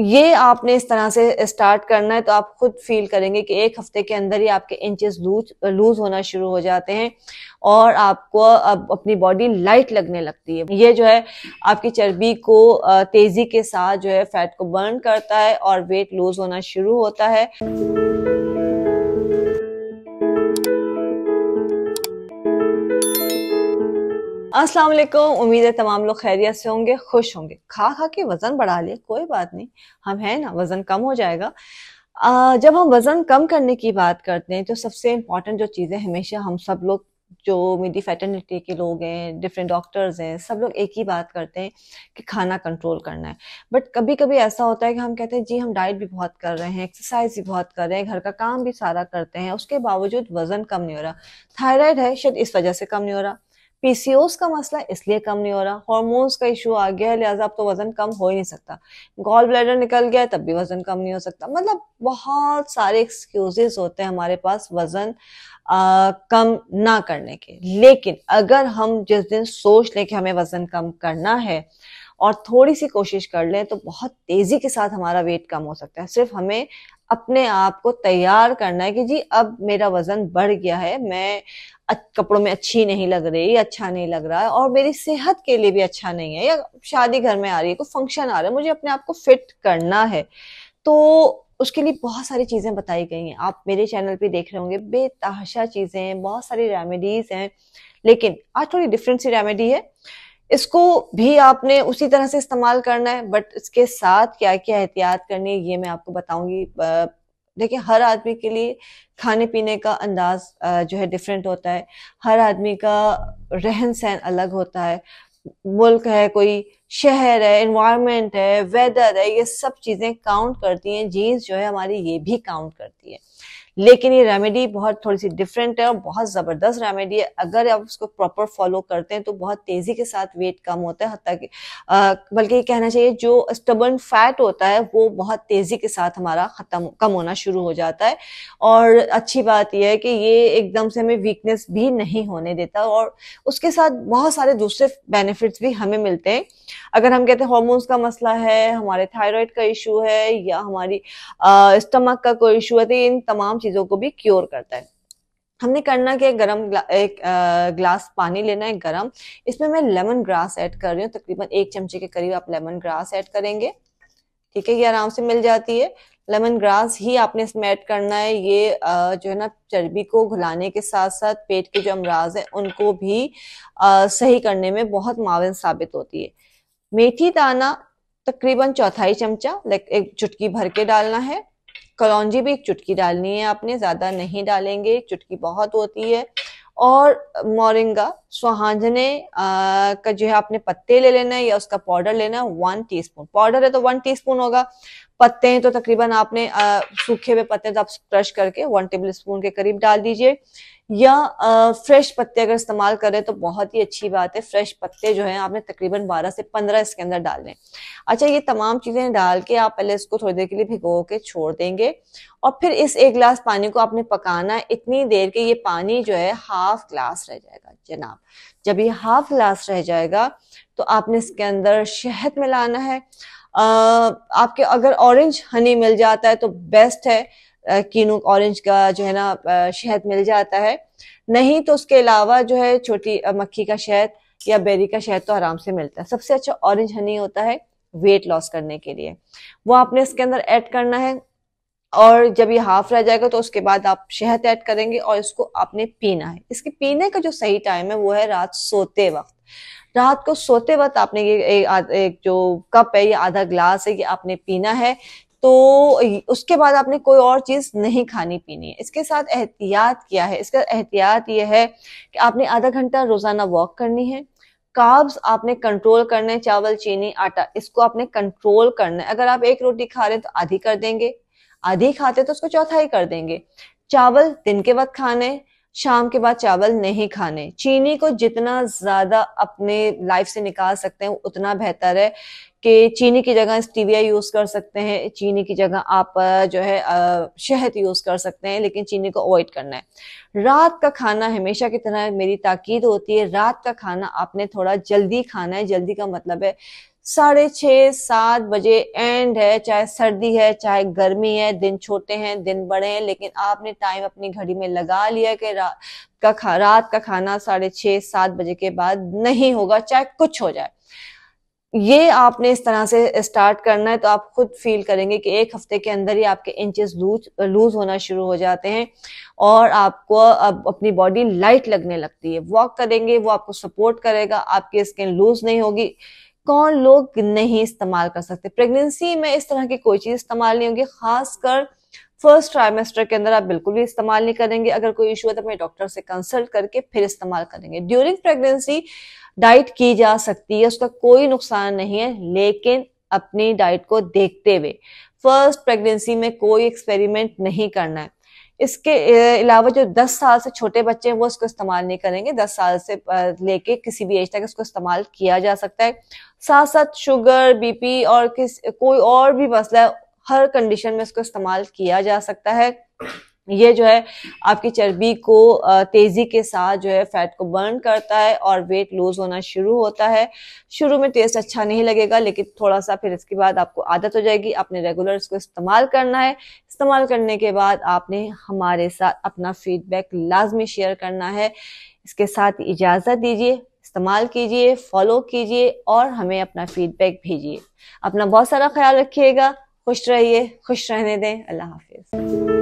ये आपने इस तरह से स्टार्ट करना है तो आप खुद फील करेंगे कि एक हफ्ते के अंदर ही आपके इंचेस लूज लूज होना शुरू हो जाते हैं और आपको अब अपनी बॉडी लाइट लगने लगती है ये जो है आपकी चर्बी को तेजी के साथ जो है फैट को बर्न करता है और वेट लूज होना शुरू होता है अस्सलाम वालेकुम उम्मीद है तमाम लोग खैरियत से होंगे खुश होंगे खा खा के वज़न बढ़ा लिए कोई बात नहीं हम हैं ना वज़न कम हो जाएगा आ, जब हम वज़न कम करने की बात करते हैं तो सबसे इम्पोर्टेंट जो चीज़ें हमेशा हम सब लोग जो मेरी फैटर्निटी के लोग हैं डिफरेंट डॉक्टर्स हैं सब लोग एक ही बात करते हैं कि खाना कंट्रोल करना है बट कभी कभी ऐसा होता है कि हम कहते हैं जी हम डाइट भी बहुत कर रहे हैं एक्सरसाइज भी बहुत कर रहे हैं घर का काम भी सारा करते हैं उसके बावजूद वज़न कम नहीं हो रहा थायराइड है शायद इस वजह से कम नहीं हो रहा पीसीओस का मसला इसलिए कम नहीं हो रहा हॉर्मोन्स का इशू आ गया है लिहाजा अब तो वजन कम हो ही नहीं सकता गॉल ब्लैडर निकल गया है तब भी वजन कम नहीं हो सकता मतलब बहुत सारे एक्सक्यूजेस होते हैं हमारे पास वजन आ, कम ना करने के लेकिन अगर हम जिस दिन सोच लें कि हमें वजन कम करना है और थोड़ी सी कोशिश कर लें तो बहुत तेजी के साथ हमारा वेट कम हो सकता है सिर्फ हमें अपने आप को तैयार करना है कि जी अब मेरा वजन बढ़ गया है मैं कपड़ों में अच्छी नहीं लग रही अच्छा नहीं लग रहा है और मेरी सेहत के लिए भी अच्छा नहीं है या शादी घर में आ रही है कोई फंक्शन आ रहा है मुझे अपने आप को फिट करना है तो उसके लिए बहुत सारी चीज़ें बताई गई हैं आप मेरे चैनल पे देख रहे होंगे बेतहाशा चीज़ें हैं बहुत सारी रेमेडीज़ हैं लेकिन आज थोड़ी डिफरेंट सी रेमेडी है इसको भी आपने उसी तरह से इस्तेमाल करना है बट इसके साथ क्या क्या एहतियात करनी है ये मैं आपको बताऊंगी देखिए हर आदमी के लिए खाने पीने का अंदाज जो है डिफरेंट होता है हर आदमी का रहन सहन अलग होता है मुल्क है कोई शहर है इन्वायरमेंट है वेदर है ये सब चीज़ें काउंट करती हैं जीन्स जो है हमारी ये भी काउंट करती है लेकिन ये रेमेडी बहुत थोड़ी सी डिफरेंट है और बहुत ज़बरदस्त रेमेडी है अगर आप उसको प्रॉपर फॉलो करते हैं तो बहुत तेज़ी के साथ वेट कम होता है हत्या बल्कि ये कहना चाहिए जो स्टबन फैट होता है वो बहुत तेज़ी के साथ हमारा ख़त्म कम होना शुरू हो जाता है और अच्छी बात यह है कि ये एकदम से हमें वीकनेस भी नहीं होने देता और उसके साथ बहुत सारे दूसरे बेनिफिट्स भी हमें मिलते हैं अगर हम कहते हैं हॉर्मोन्स का मसला है हमारे थायराइड का इशू है या हमारी स्टमक का कोई इशू है तो इन तमाम चीज़ों को भी क्योर करता है हमने करना कि गरम ग्ला, एक आ, ग्लास पानी लेना है गरम इसमें मैं लेमन ग्रास ऐड कर रही हूँ तकरीबन एक चमचे के करीब आप लेमन ग्रास ऐड करेंगे ठीक है ये आराम से मिल जाती है लेमन ग्रास ही आपने इसमें ऐड करना है ये आ, जो है ना चर्बी को घुलाने के साथ साथ पेट के जो अमराज हैं उनको भी आ, सही करने में बहुत मावन साबित होती है मेथी दाना तकरीबन चौथाई चमचा लाइक एक चुटकी भर के डालना है कलौजी भी एक चुटकी डालनी है आपने ज़्यादा नहीं डालेंगे एक चुटकी बहुत होती है और मोरिंगा सुहांजने का जो है आपने पत्ते ले लेना है या उसका पाउडर लेना है वन स्पून पाउडर है तो वन स्पून होगा पत्ते हैं तो तकरीबन आपने सूखे हुए पत्ते तो आप क्रश करके वन टेबल स्पून के करीब डाल दीजिए या आ, फ्रेश पत्ते अगर इस्तेमाल करें तो बहुत ही अच्छी बात है फ्रेश पत्ते जो है आपने तकरीबन 12 से 15 इसके अंदर डालने अच्छा ये तमाम चीज़ें डाल के आप पहले इसको थोड़ी देर के लिए भिगो के छोड़ देंगे और फिर इस एक गिलास पानी को आपने पकाना इतनी देर के ये पानी जो है हाफ ग्लास रह जाएगा जनाब जब ये हाफ ग्लास रह जाएगा तो आपने इसके अंदर शहद मिलाना है आ, आपके अगर ऑरेंज हनी मिल जाता है तो बेस्ट है कीनू ऑरेंज का जो है ना शहद मिल जाता है नहीं तो उसके अलावा जो है छोटी मक्खी का शहद या बेरी का शहद तो आराम से मिलता है सबसे अच्छा ऑरेंज हनी होता है वेट लॉस करने के लिए वो आपने इसके अंदर ऐड करना है और जब ये हाफ रह जाएगा तो उसके बाद आप शहद ऐड करेंगे और इसको आपने पीना है इसके पीने का जो सही टाइम है वो है रात सोते वक्त रात को सोते वक्त आपने ये एक, एक जो कप है ये आधा ग्लास है ये आपने पीना है तो उसके बाद आपने कोई और चीज नहीं खानी पीनी है इसके साथ एहतियात किया है इसका एहतियात ये है कि आपने आधा घंटा रोजाना वॉक करनी है काब्स आपने कंट्रोल करने चावल चीनी आटा इसको आपने कंट्रोल करना है अगर आप एक रोटी खा रहे हैं तो आधी कर देंगे आधी खाते तो उसको चौथाई कर देंगे चावल दिन के वक्त खाने शाम के बाद चावल नहीं खाने चीनी को जितना ज्यादा अपने लाइफ से निकाल सकते हैं उतना बेहतर है कि चीनी की जगह स्टीविया यूज कर सकते हैं चीनी की जगह आप जो है शहद यूज कर सकते हैं लेकिन चीनी को अवॉइड करना है रात का खाना हमेशा की तरह मेरी ताकीद होती है रात का खाना आपने थोड़ा जल्दी खाना है जल्दी का मतलब है साढ़े छः सात बजे एंड है चाहे सर्दी है चाहे गर्मी है दिन छोटे हैं दिन बड़े हैं लेकिन आपने टाइम अपनी घड़ी में लगा लिया कि रात का खा रात का खाना साढ़े छः सात बजे के बाद नहीं होगा चाहे कुछ हो जाए ये आपने इस तरह से स्टार्ट करना है तो आप खुद फील करेंगे कि एक हफ्ते के अंदर ही आपके इंचेस लूज लूज होना शुरू हो जाते हैं और आपको अब अपनी बॉडी लाइट लगने लगती है वॉक करेंगे वो आपको सपोर्ट करेगा आपकी स्किन लूज नहीं होगी कौन लोग नहीं इस्तेमाल कर सकते प्रेगनेंसी में इस तरह की कोई चीज इस्तेमाल नहीं होगी खासकर फर्स्ट ट्राइमेस्टर के अंदर आप बिल्कुल भी इस्तेमाल नहीं करेंगे अगर कोई इशू है तो अपने डॉक्टर से कंसल्ट करके फिर इस्तेमाल करेंगे ड्यूरिंग प्रेगनेंसी डाइट की जा सकती है उसका कोई नुकसान नहीं है लेकिन अपनी डाइट को देखते हुए फर्स्ट प्रेगनेंसी में कोई एक्सपेरिमेंट नहीं करना है इसके अलावा जो 10 साल से छोटे बच्चे हैं वो इसको इस्तेमाल नहीं करेंगे 10 साल से लेके किसी भी एज तक इसको इस्तेमाल किया जा सकता है साथ साथ शुगर बीपी और किस कोई और भी मसला हर कंडीशन में इसको इस्तेमाल किया जा सकता है ये जो है आपकी चर्बी को तेजी के साथ जो है फैट को बर्न करता है और वेट लूज होना शुरू होता है शुरू में टेस्ट अच्छा नहीं लगेगा लेकिन थोड़ा सा फिर इसके बाद आपको आदत हो जाएगी आपने रेगुलर इसको इस्तेमाल करना है इस्तेमाल करने के बाद आपने हमारे साथ अपना फीडबैक लाजमी शेयर करना है इसके साथ इजाज़त दीजिए इस्तेमाल कीजिए फॉलो कीजिए और हमें अपना फीडबैक भेजिए अपना बहुत सारा ख्याल रखिएगा खुश रहिए खुश रहने दें अल्लाह हाफिज़